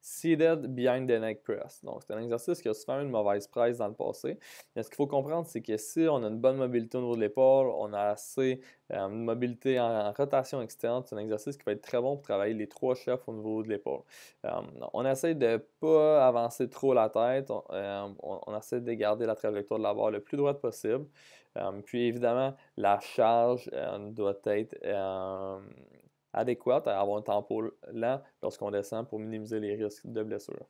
Seated Behind the Neck Press. Donc, c'est un exercice qui a souvent eu une mauvaise presse dans le passé. Mais ce qu'il faut comprendre, c'est que si on a une bonne mobilité au niveau de l'épaule, on a assez de euh, mobilité en, rotation externe, c'est un exercice qui va être très bon pour travailler les trois chefs au niveau de l'épaule. Euh, on essaie de ne pas avancer trop la tête, euh, on, on, essaie de garder la trajectoire de la barre le plus droite possible. puis évidemment, la charge doit être adéquate à avoir un tempo lent lorsqu'on descend pour minimiser les risques de blessure.